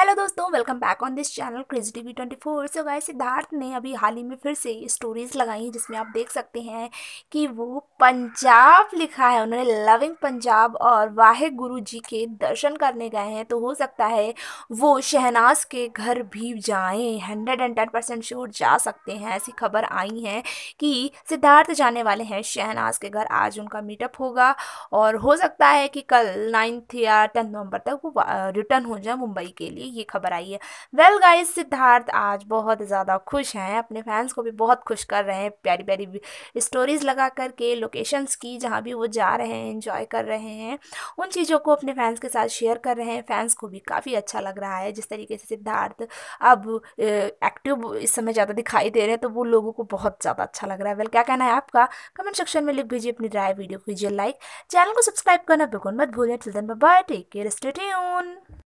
hello दोस्तों welcome back on this channel क्रिज T V twenty four so guys Siddharth ने अभी हाल ही में फिर से स्टोरीज लगाई हैं जिसमें आप देख सकते हैं कि वो पंजाब लिखा है उन्होंने लविंग पंजाब और वाहे गुरु जी के दर्शन करने गए हैं तो हो सकता है वो शहनाज के घर भी जाएं hundred and ten percent sure जा सकते हैं ऐसी खबर आई है कि सिद्धार्थ जाने वाले हैं शहनाज के घर आज उनका मीटअप होगा और हो सकता है कि कल नाइन्थ या टेंथ नवंबर तक वो रिटर्न हो जाए मुंबई के लिए ये खबर आई है वेल well गाइस सिद्धार्थ आज बहुत ज़्यादा खुश हैं अपने फैंस को भी बहुत खुश कर रहे हैं प्यारी प्यारी स्टोरीज़ लगा करके लोकेशंस की जहाँ भी वो जा रहे हैं इंजॉय कर रहे हैं उन चीज़ों को अपने फैंस के साथ शेयर कर रहे हैं फैंस को भी काफ़ी अच्छा लग रहा है जिस तरीके से सिद्धार्थ अब एक्टिव इस समय ज़्यादा दिखाई दे रहे हैं तो वो लोगों को बहुत ज़्यादा अच्छा लग रहा है वेल क्या कहना है आपका कमेंट सेक्शन में लिख दीजिए अपनी राय वीडियो कीजिए लाइक चैनल को सब्सक्राइब करना बिल्कुल मत भूलें till then bye take care stay tune